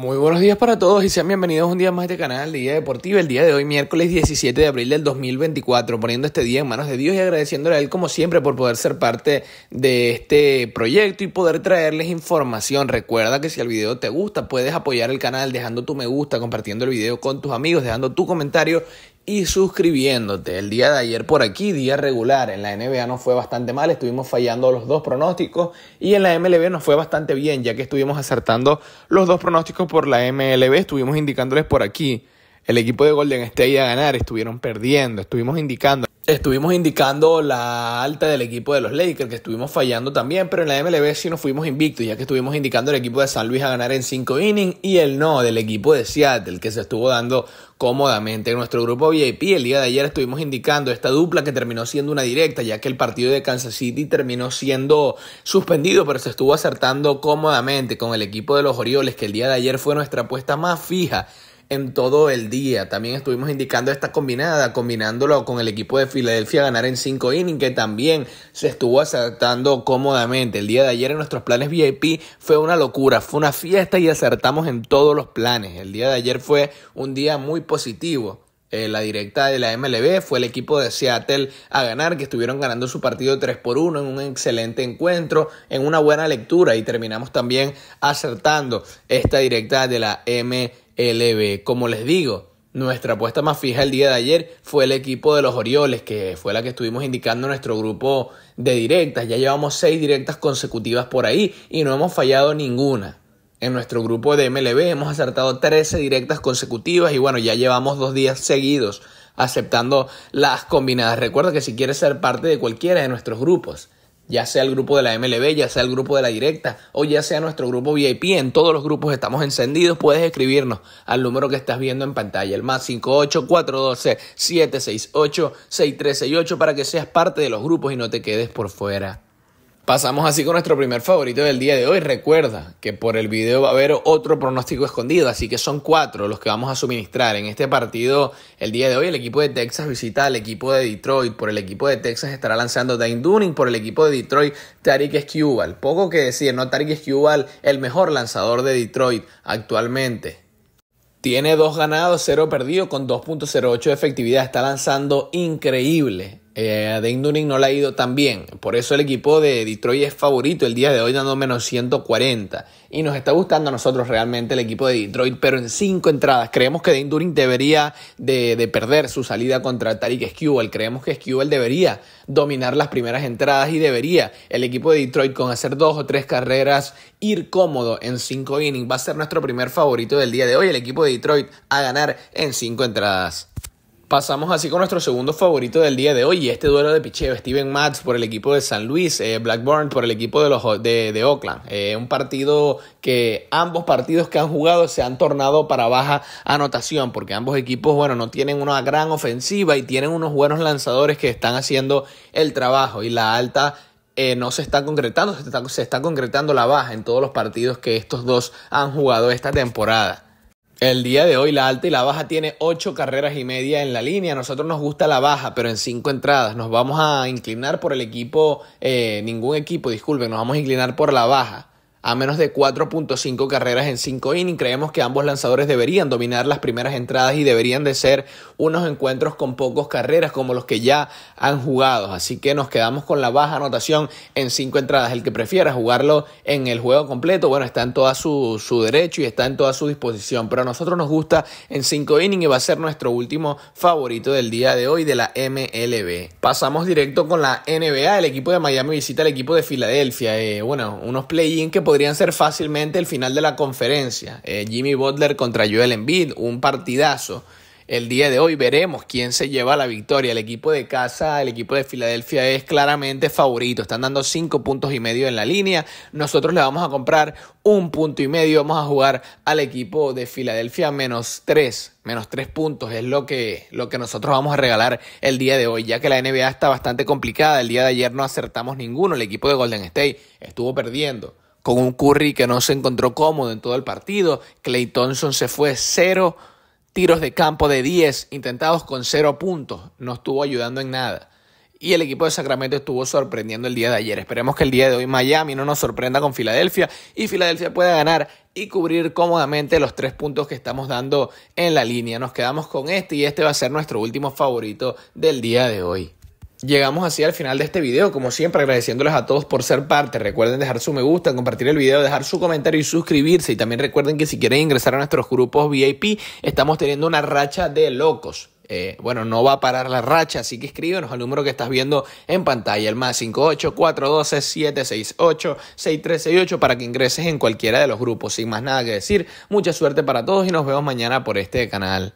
Muy buenos días para todos y sean bienvenidos un día más a este canal Día Deportivo, El día de hoy, miércoles 17 de abril del 2024, poniendo este día en manos de Dios y agradeciéndole a Él como siempre por poder ser parte de este proyecto y poder traerles información. Recuerda que si el video te gusta, puedes apoyar el canal dejando tu me gusta, compartiendo el video con tus amigos, dejando tu comentario y suscribiéndote. El día de ayer por aquí, día regular, en la NBA no fue bastante mal, estuvimos fallando los dos pronósticos y en la MLB nos fue bastante bien, ya que estuvimos acertando los dos pronósticos por la MLB, estuvimos indicándoles por aquí el equipo de Golden State a ganar, estuvieron perdiendo, estuvimos indicando estuvimos indicando la alta del equipo de los Lakers, que estuvimos fallando también, pero en la MLB sí nos fuimos invictos, ya que estuvimos indicando el equipo de San Luis a ganar en 5 innings y el no del equipo de Seattle, que se estuvo dando cómodamente en nuestro grupo VIP. El día de ayer estuvimos indicando esta dupla que terminó siendo una directa, ya que el partido de Kansas City terminó siendo suspendido, pero se estuvo acertando cómodamente con el equipo de los Orioles, que el día de ayer fue nuestra apuesta más fija en todo el día. También estuvimos indicando esta combinada, combinándolo con el equipo de Filadelfia ganar en 5 innings, que también se estuvo acertando cómodamente. El día de ayer en nuestros planes VIP fue una locura, fue una fiesta y acertamos en todos los planes. El día de ayer fue un día muy positivo. Eh, la directa de la MLB fue el equipo de Seattle a ganar, que estuvieron ganando su partido 3 por 1 en un excelente encuentro, en una buena lectura y terminamos también acertando esta directa de la MLB. LB. Como les digo, nuestra apuesta más fija el día de ayer fue el equipo de los Orioles, que fue la que estuvimos indicando nuestro grupo de directas. Ya llevamos seis directas consecutivas por ahí y no hemos fallado ninguna. En nuestro grupo de MLB hemos acertado 13 directas consecutivas y bueno, ya llevamos dos días seguidos aceptando las combinadas. Recuerda que si quieres ser parte de cualquiera de nuestros grupos, ya sea el grupo de la MLB, ya sea el grupo de la directa o ya sea nuestro grupo VIP, en todos los grupos estamos encendidos, puedes escribirnos al número que estás viendo en pantalla, el más 58412-768-6368 para que seas parte de los grupos y no te quedes por fuera. Pasamos así con nuestro primer favorito del día de hoy. Recuerda que por el video va a haber otro pronóstico escondido, así que son cuatro los que vamos a suministrar. En este partido, el día de hoy, el equipo de Texas visita al equipo de Detroit. Por el equipo de Texas estará lanzando Dane Dunning. Por el equipo de Detroit, Tariq Skubal. Poco que decir, ¿no? Tariq Skubal, el mejor lanzador de Detroit actualmente. Tiene dos ganados, cero perdido con 2.08 de efectividad. Está lanzando increíble eh, a no le ha ido tan bien. Por eso el equipo de Detroit es favorito el día de hoy, dando menos 140. Y nos está gustando a nosotros realmente el equipo de Detroit, pero en cinco entradas. Creemos que Dane Dunning debería de, perder su salida contra Tariq Skewell. Creemos que Skewell debería dominar las primeras entradas y debería el equipo de Detroit con hacer dos o tres carreras ir cómodo en cinco innings. Va a ser nuestro primer favorito del día de hoy, el equipo de Detroit, a ganar en cinco entradas. Pasamos así con nuestro segundo favorito del día de hoy, y este duelo de picheo, Steven Matz por el equipo de San Luis, eh, Blackburn por el equipo de, los, de, Oakland. Eh, un partido que ambos partidos que han jugado se han tornado para baja anotación, porque ambos equipos, bueno, no tienen una gran ofensiva y tienen unos buenos lanzadores que están haciendo el trabajo y la alta eh, no se está concretando, se está, se está concretando la baja en todos los partidos que estos dos han jugado esta temporada. El día de hoy la alta y la baja tiene ocho carreras y media en la línea. A nosotros nos gusta la baja, pero en cinco entradas. Nos vamos a inclinar por el equipo, eh, ningún equipo, disculpen, nos vamos a inclinar por la baja a menos de 4.5 carreras en 5 innings. Creemos que ambos lanzadores deberían dominar las primeras entradas y deberían de ser unos encuentros con pocos carreras como los que ya han jugado. Así que nos quedamos con la baja anotación en 5 entradas. El que prefiera jugarlo en el juego completo, bueno, está en todo su, su, derecho y está en toda su disposición. Pero a nosotros nos gusta en 5 innings y va a ser nuestro último favorito del día de hoy de la MLB. Pasamos directo con la NBA. El equipo de Miami visita al equipo de Filadelfia. Eh, bueno, unos play-in que podrían ser fácilmente el final de la conferencia. Eh, Jimmy Butler contra Joel Embiid, un partidazo. El día de hoy veremos quién se lleva la victoria. El equipo de casa, el equipo de Filadelfia es claramente favorito. Están dando cinco puntos y medio en la línea. Nosotros le vamos a comprar un punto y medio. Vamos a jugar al equipo de Filadelfia menos tres menos tres puntos es lo que, lo que nosotros vamos a regalar el día de hoy, ya que la NBA está bastante complicada. El día de ayer no acertamos ninguno. El equipo de Golden State estuvo perdiendo con un Curry que no se encontró cómodo en todo el partido. Clay Thompson se fue cero tiros de campo de 10 intentados con cero puntos. No estuvo ayudando en nada. Y el equipo de Sacramento estuvo sorprendiendo el día de ayer. Esperemos que el día de hoy Miami no nos sorprenda con Filadelfia y Filadelfia pueda ganar y cubrir cómodamente los tres puntos que estamos dando en la línea. Nos quedamos con este y este va a ser nuestro último favorito del día de hoy. Llegamos así al final de este video, como siempre agradeciéndoles a todos por ser parte. Recuerden dejar su me gusta, compartir el video, dejar su comentario y suscribirse. Y también recuerden que si quieren ingresar a nuestros grupos VIP, estamos teniendo una racha de locos. Eh, bueno, no va a parar la racha, así que escríbenos al número que estás viendo en pantalla, el más 58 768 6368 para que ingreses en cualquiera de los grupos. Sin más nada que decir, mucha suerte para todos y nos vemos mañana por este canal.